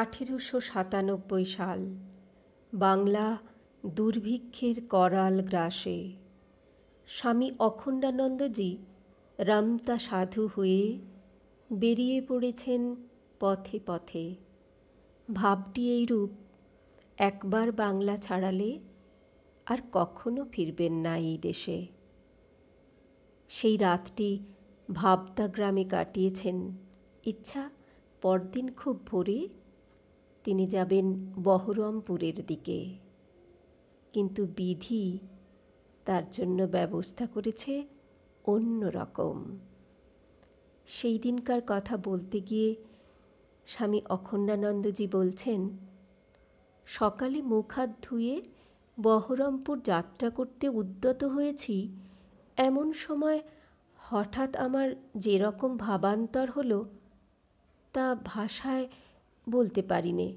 আঠেরোশো সাতানব্বই সাল বাংলা দুর্ভিক্ষের করাল গ্রাসে স্বামী অখণ্ডানন্দজি রামতা সাধু হয়ে বেরিয়ে পড়েছেন পথে পথে ভাবটি এইরূপ একবার বাংলা ছাড়ালে আর কখনো ফিরবেন না এই দেশে সেই রাতটি ভাবতা গ্রামে কাটিয়েছেন ইচ্ছা পরদিন খুব ভোরে তিনি যাবেন বহরমপুরের দিকে কিন্তু বিধি তার জন্য ব্যবস্থা করেছে অন্য রকম সেই দিনকার কথা বলতে গিয়ে স্বামী অখণ্ডানন্দজি বলছেন সকালে মুখ হাত ধুয়ে বহরমপুর যাত্রা করতে উদ্যত হয়েছি এমন সময় হঠাৎ আমার যেরকম ভাবান্তর হলো তা ভাষায় বলতে পারি নে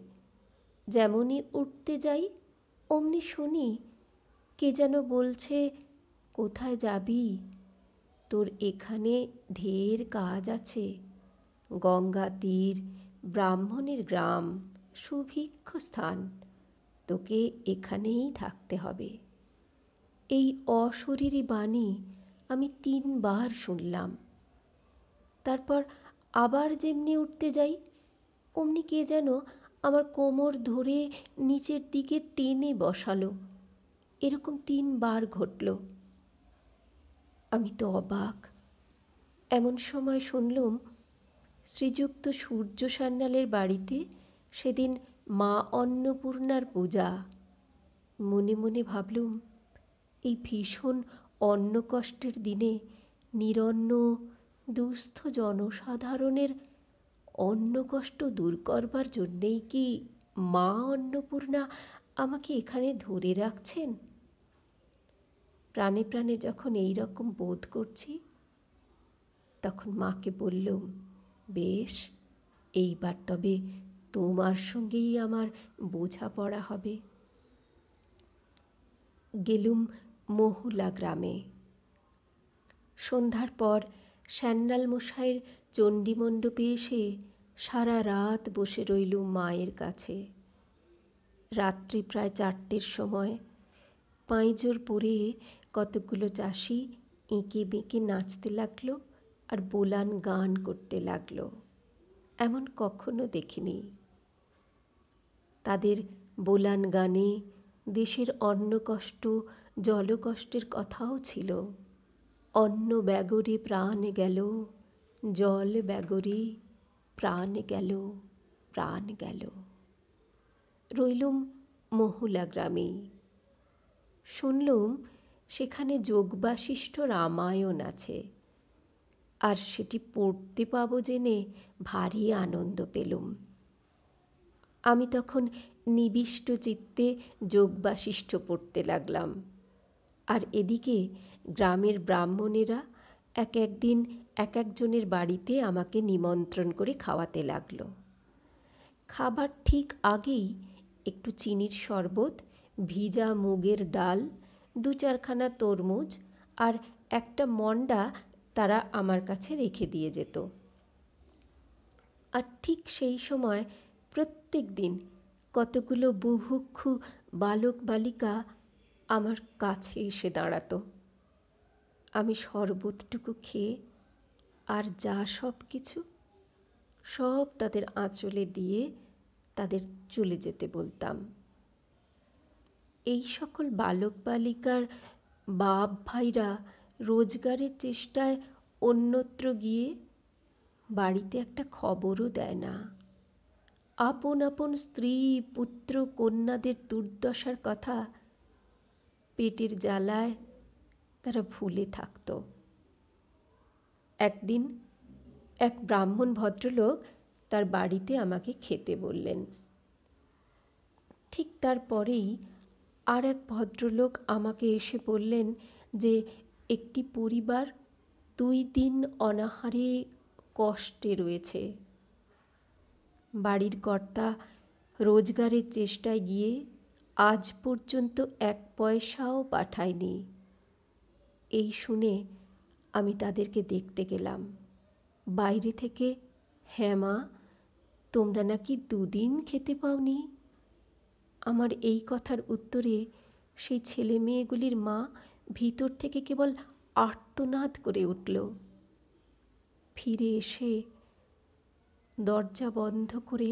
যেমনি উঠতে যাই অমনি শুনি কে যেন বলছে কোথায় যাবি তোর এখানে ঢের কাজ আছে গঙ্গা তীর ব্রাহ্মণের গ্রাম সুভিক্ষ স্থান তোকে এখানেই থাকতে হবে এই অশরীরী বাণী আমি তিনবার শুনলাম তারপর আবার যেমনি উঠতে যাই অমনি কে যেন আমার কোমর ধরে নিচের দিকে টেনে বসালো এরকম তিনবার ঘটল আমি তো অবাক এমন সময় শুনলুম শ্রীযুক্ত সূর্য সান্যালের বাড়িতে সেদিন মা অন্নপূর্ণার পূজা মনে মনে ভাবলুম এই ভীষণ অন্নকষ্টের দিনে নিরন্ন দুস্থ জনসাধারণের অন্য কষ্ট দূর করবার জন্যেই কি মা অন্নপূর্ণা আমাকে এখানে ধরে রাখছেন প্রাণে প্রাণে যখন এই রকম বোধ করছি তখন মাকে বললুম বেশ এইবার তবে তোমার সঙ্গেই আমার বোঝাপড়া হবে গেলুম মহুলা গ্রামে সন্ধ্যার পর স্যান্নাল মশাইয়ের চণ্ডীমণ্ডপে এসে সারা রাত বসে রইল মায়ের কাছে রাত্রি প্রায় চারটের সময় পাঁইজোর পরে কতগুলো চাষি এঁকে বেঁকে নাচতে লাগলো আর বোলান গান করতে লাগলো এমন কখনো দেখিনি তাদের বোলান গানে দেশের অন্ন কষ্ট জলকষ্টের কথাও ছিল অন্ন ব্যাগরে প্রাণ গেল জল ব্যাগরে প্রাণ গেল প্রাণ গেল রইলুম মহুলা গ্রামে শুনলুম সেখানে যোগবাশিষ্ঠ রামায়ণ আছে আর সেটি পড়তে পাব জেনে ভারী আনন্দ পেলুম আমি তখন নিবিষ্ট চিত্তে যোগবাশিষ্ঠ পড়তে লাগলাম আর এদিকে গ্রামের ব্রাহ্মণেরা এক একদিন এক একজনের বাড়িতে আমাকে নিমন্ত্রণ করে খাওয়াতে লাগল খাবার ঠিক আগেই একটু চিনির শরবত ভিজা মুগের ডাল দু চারখানা তরমুজ আর একটা মন্ডা তারা আমার কাছে রেখে দিয়ে যেত আর ঠিক সেই সময় প্রত্যেক দিন কতগুলো বুভুক্ষু বালক বালিকা আমার কাছে এসে দাঁড়াতো আমি শরবতটুকু খেয়ে আর যা সব কিছু সব তাদের আঁচলে দিয়ে তাদের চলে যেতে বলতাম এই সকল বালক বালিকার বাপ ভাইরা রোজগারের চেষ্টায় অন্যত্র গিয়ে বাড়িতে একটা খবরও দেয় না আপন আপন স্ত্রী পুত্র কন্যাদের দুর্দশার কথা পেটের জ্বালায় তারা ভুলে থাকত একদিন এক ব্রাহ্মণ ভদ্রলোক তার বাড়িতে আমাকে খেতে বললেন ঠিক তারপরেই আর এক ভদ্রলোক আমাকে এসে বললেন যে একটি পরিবার দুই দিন অনাহারে কষ্টে রয়েছে বাড়ির কর্তা রোজগারের চেষ্টায় গিয়ে আজ পর্যন্ত এক পয়সাও পাঠায়নি এই শুনে আমি তাদেরকে দেখতে গেলাম বাইরে থেকে হ্যাঁ মা তোমরা নাকি দুদিন খেতে পাওনি আমার এই কথার উত্তরে সেই ছেলে মেয়েগুলির মা ভিতর থেকে কেবল আর্তনাদ করে উঠল ফিরে এসে দরজা বন্ধ করে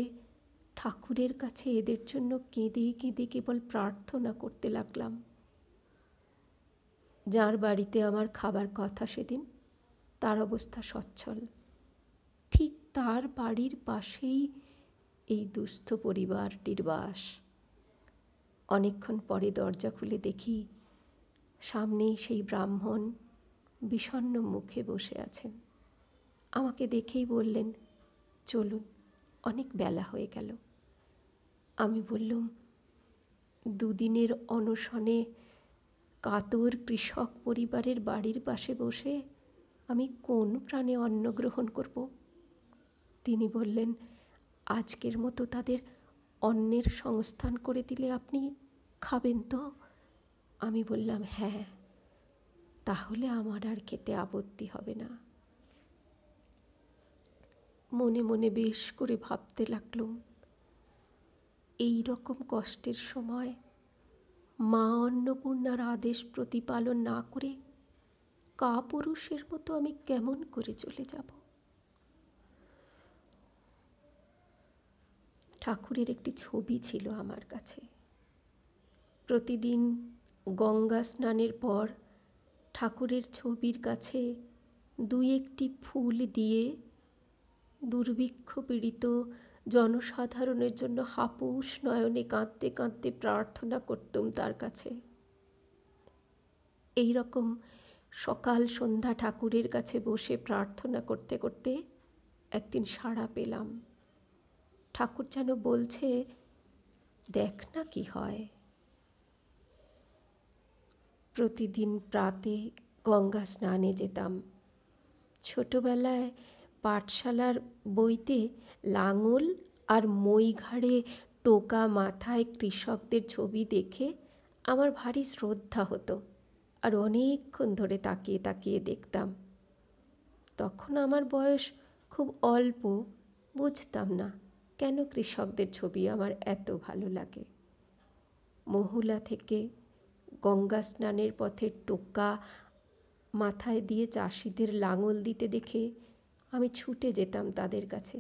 ঠাকুরের কাছে এদের জন্য কেঁদে কেঁদে কেবল প্রার্থনা করতে লাগলাম যাঁর বাড়িতে আমার খাবার কথা সেদিন তার অবস্থা সচ্ছল ঠিক তার বাড়ির পাশেই এই দুস্থ পরিবারটির বাস অনেকক্ষণ পরে দরজা খুলে দেখি সামনেই সেই ব্রাহ্মণ বিষণ্ন মুখে বসে আছেন আমাকে দেখেই বললেন চলুন অনেক বেলা হয়ে গেল আমি বললুম দুদিনের অনশনে কাতর কৃষক পরিবারের বাড়ির পাশে বসে আমি কোন প্রাণে অন্ন গ্রহণ করব তিনি বললেন আজকের মতো তাদের অন্নের সংস্থান করে দিলে আপনি খাবেন তো আমি বললাম হ্যাঁ তাহলে আমার আর খেতে আপত্তি হবে না মনে মনে বেশ করে ভাবতে লাগলুম এই রকম কষ্টের সময় মা অন্নপূর্ণার আদেশ প্রতিপালন না করে কাপুরুষের মতো আমি কেমন করে চলে যাব ঠাকুরের একটি ছবি ছিল আমার কাছে প্রতিদিন গঙ্গা স্নানের পর ঠাকুরের ছবির কাছে দুই একটি ফুল দিয়ে দুর্ভিক্ষ পীড়িত জনসাধারণের জন্য হাপুস নয়নে কাঁদতে কাঁদতে প্রার্থনা করতুম তার কাছে এই রকম সকাল সন্ধ্যা ঠাকুরের কাছে বসে প্রার্থনা করতে করতে একদিন সাড়া পেলাম ঠাকুর যেন বলছে দেখ না কি হয় প্রতিদিন প্রাতে গঙ্গা স্নানে যেতাম ছোটবেলায় পাঠশালার বইতে লাঙল আর মই ঘাড়ে টোকা মাথায় কৃষকদের ছবি দেখে আমার ভারী শ্রদ্ধা হতো আর অনেকক্ষণ ধরে তাকিয়ে তাকিয়ে দেখতাম তখন আমার বয়স খুব অল্প বুঝতাম না কেন কৃষকদের ছবি আমার এত ভালো লাগে মহুলা থেকে গঙ্গা স্নানের পথে টোকা মাথায় দিয়ে চাষিদের লাঙল দিতে দেখে আমি ছুটে যেতাম তাদের কাছে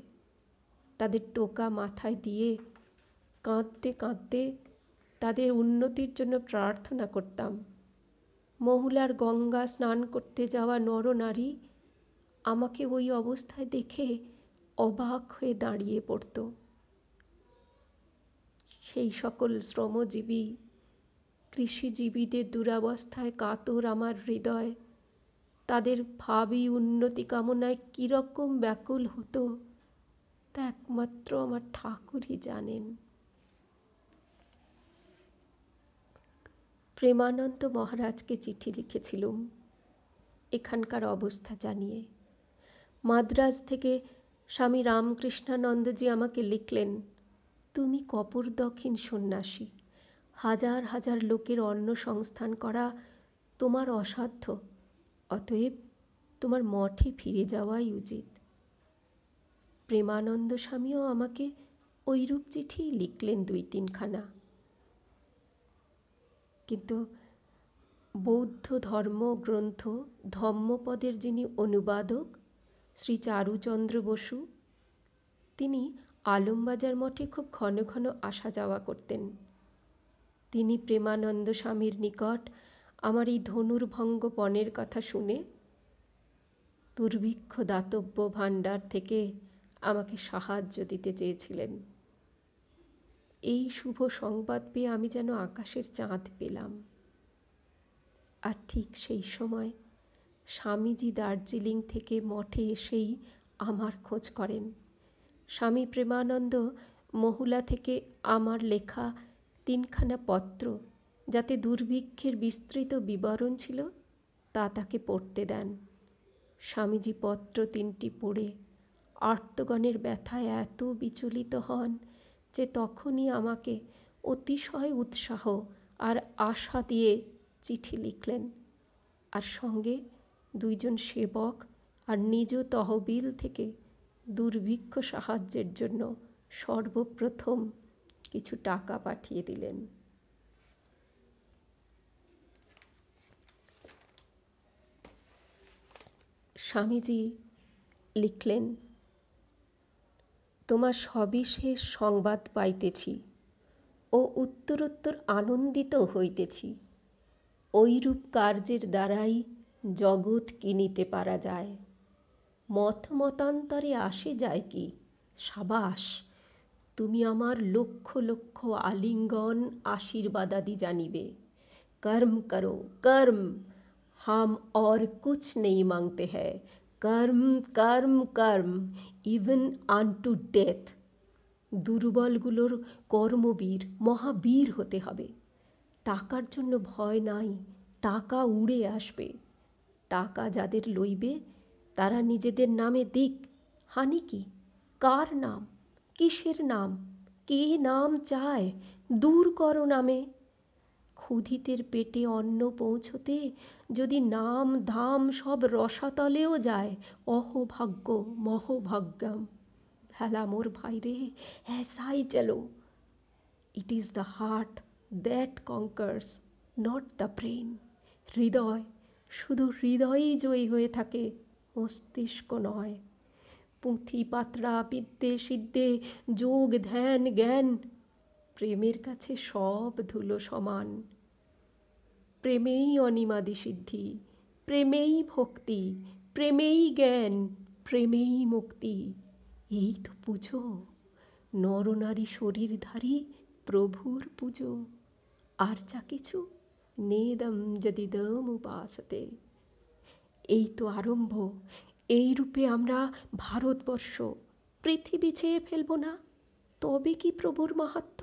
তাদের টোকা মাথায় দিয়ে কাঁদতে কাঁদতে তাদের উন্নতির জন্য প্রার্থনা করতাম মহুলার গঙ্গা স্নান করতে যাওয়া নরনারী আমাকে ওই অবস্থায় দেখে অবাক হয়ে দাঁড়িয়ে পড়ত সেই সকল শ্রমজীবী কৃষিজীবীদের দুরাবস্থায় কাতর আমার হৃদয় তাদের ভাবি উন্নতি কামনায় কীরকম ব্যাকুল হতো তা একমাত্র আমার ঠাকুরই জানেন প্রেমানন্দ মহারাজকে চিঠি লিখেছিলুম এখানকার অবস্থা জানিয়ে মাদ্রাজ থেকে স্বামী রামকৃষ্ণানন্দজি আমাকে লিখলেন তুমি কপর দক্ষিণ সন্ন্যাসী হাজার হাজার লোকের অন্ন সংস্থান করা তোমার অসাধ্য অতএব তোমার মঠে ফিরে যাওয়াই উচিত প্রেমানন্দ স্বামীও আমাকে ঐরূপ চিঠি লিখলেন দুই তিনখানা কিন্তু বৌদ্ধ ধর্ম গ্রন্থ ধম্মপদের যিনি অনুবাদক শ্রী চারুচন্দ্র বসু তিনি আলমবাজার মঠে খুব ঘন ঘন আসা যাওয়া করতেন তিনি প্রেমানন্দ স্বামীর নিকট আমার এই ধনুর্ভঙ্গ পণের কথা শুনে দুর্ভিক্ষ দাতব্য ভাণ্ডার থেকে আমাকে সাহায্য দিতে চেয়েছিলেন এই শুভ সংবাদ পেয়ে আমি যেন আকাশের চাঁদ পেলাম আর ঠিক সেই সময় স্বামীজি দার্জিলিং থেকে মঠে এসেই আমার খোঁজ করেন স্বামী প্রেমানন্দ মহুলা থেকে আমার লেখা তিনখানা পত্র যাতে দুর্ভিক্ষের বিস্তৃত বিবরণ ছিল তা তাকে পড়তে দেন স্বামীজি পত্র তিনটি পড়ে আর্তগণের ব্যথায় এত বিচলিত হন যে তখনই আমাকে অতিশয় উৎসাহ আর আশা দিয়ে চিঠি লিখলেন আর সঙ্গে দুইজন সেবক আর নিজ তহবিল থেকে দুর্ভিক্ষ সাহায্যের জন্য সর্বপ্রথম কিছু টাকা পাঠিয়ে দিলেন স্বামীজি লিখলেন তোমার সবিশেষ সংবাদ পাইতেছি ও উত্তরোত্তর আনন্দিত হইতেছি ঐরূপ কার্যের দ্বারাই জগৎ কিনিতে পারা যায় মত মতান্তরে আসে যায় কি সাবাস তুমি আমার লক্ষ লক্ষ আলিঙ্গন আশীর্বাদাদি জানিবে কর্ম করো কর্ম हम और कुछ नहीं मांगते हैं কর্ম কর্ম কর্ম ইভেন আন টু ডেথ দুর্বলগুলোর কর্মবীর মহাবীর হতে হবে টাকার জন্য ভয় নাই টাকা উড়ে আসবে টাকা যাদের লইবে তারা নিজেদের নামে দিক হানি কি কার নাম কিসের নাম কে নাম চায় দূর করো নামে ক্ষুধিতের পেটে অন্ন পৌঁছতে যদি নাম ধাম সব রসাতলেও যায় অহোভাগ্য মহোভাগ্যম ভেলা মোর ভাইরে হ্যাঁসাই চলো it is the heart that conquers not the brain হৃদয় শুধু হৃদয়ই জয়ী হয়ে থাকে মস্তিষ্ক নয় পুঁথি পাত্রা বিদ্যে সিদ্ধে যোগ ধ্যান জ্ঞান প্রেমের কাছে সব ধুলো সমান প্রেমেই অনিমাদি সিদ্ধি প্রেমেই ভক্তি প্রেমেই জ্ঞান প্রেমেই মুক্তি এই তো পুজো নরনারী শরীরধারী প্রভুর পুজো আর যা কিছু নেদম যদি দম উপাসতে এই তো আরম্ভ এই রূপে আমরা ভারতবর্ষ পৃথিবী ছেয়ে ফেলব না তবে কি প্রভুর মাহাত্ম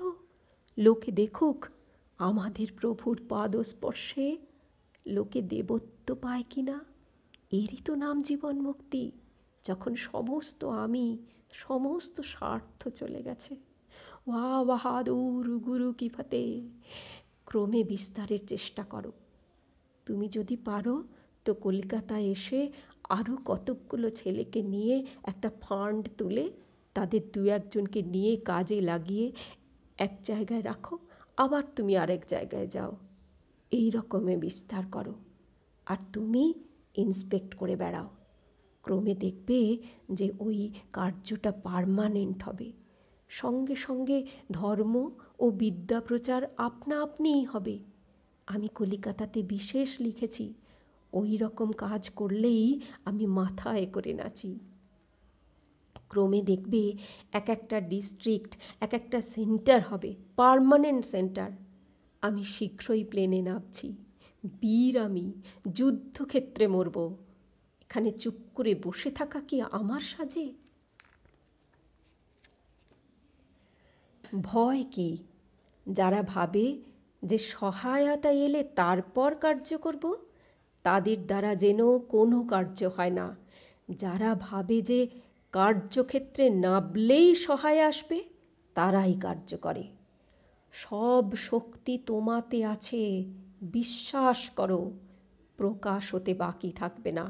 লোকে দেখুক আমাদের প্রভুর পাদস্পর্শে লোকে দেবত্ব পায় কি না এরই তো নাম জীবন মুক্তি যখন সমস্ত আমি সমস্ত স্বার্থ চলে গেছে ওয়া বাহাদুর গুরু কি ক্রমে বিস্তারের চেষ্টা করো তুমি যদি পারো তো কলকাতায় এসে আরও কতকগুলো ছেলেকে নিয়ে একটা ফান্ড তুলে তাদের দু একজনকে নিয়ে কাজে লাগিয়ে এক জায়গায় রাখো আবার তুমি আরেক জায়গায় যাও এই রকমে বিস্তার করো আর তুমি ইন্সপেক্ট করে বেড়াও ক্রমে দেখবে যে ওই কার্যটা পারমানেন্ট হবে সঙ্গে সঙ্গে ধর্ম ও বিদ্যা প্রচার আপনা আপনিই হবে আমি কলিকাতাতে বিশেষ লিখেছি ওই রকম কাজ করলেই আমি মাথায় করে নাচি ক্রমে দেখবে এক একটা ডিস্ট্রিক্ট এক একটা সেন্টার হবে পারমানেন্ট সেন্টার আমি শীঘ্রই প্লেনে নামছি বীর আমি যুদ্ধক্ষেত্রে মরব এখানে চুপ করে বসে থাকা কি আমার সাজে ভয় কি যারা ভাবে যে সহায়তা এলে তারপর কার্য করব তাদের দ্বারা যেন কোনো কার্য হয় না যারা ভাবে যে কার্যক্ষেত্রে নাবলেই সহায় আসবে তারাই কার্য করে সব শক্তি তোমাতে আছে বিশ্বাস করো প্রকাশ হতে বাকি থাকবে না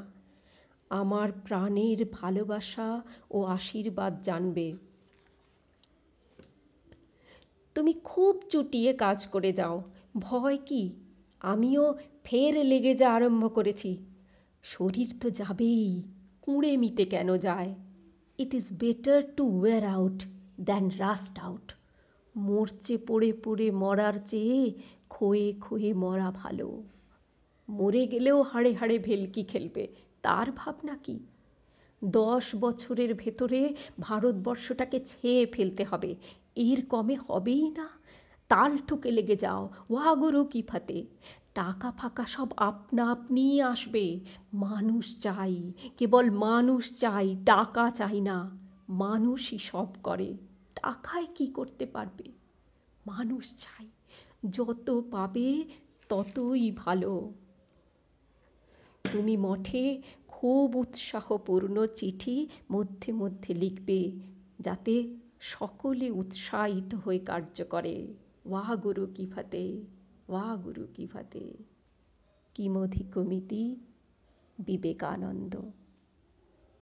আমার প্রাণের ভালোবাসা ও আশীর্বাদ জানবে তুমি খুব চুটিয়ে কাজ করে যাও ভয় কি আমিও ফের লেগে যা আরম্ভ করেছি শরীর তো যাবেই কুঁড়েমিতে কেন যায় it is better to wear out than rust out মরচে পড়ে পড়ে মরার চেয়ে খোয়ে খোয়ে মরা ভালো মরে গেলেও হাড়ে হাড়ে ভেলকি খেলবে তার ভাবনা কি দশ বছরের ভেতরে ভারতবর্ষটাকে ছেয়ে ফেলতে হবে এর কমে হবেই না তাল ঠুকে লেগে যাও ওয়াগরু কি ফাতে টাকা ফাকা সব আপনা আপনিই আসবে মানুষ চাই কেবল মানুষ চাই টাকা চাই না মানুষই সব করে টাকায় কি করতে পারবে মানুষ চাই যত পাবে ততই ভালো তুমি মঠে খুব উৎসাহপূর্ণ চিঠি মধ্যে মধ্যে লিখবে যাতে সকলে উৎসাহিত হয়ে কার্য করে ওয়াহ গুরু কি ফাতে গুরু কি ফতে কমিতি বিবেকানন্দ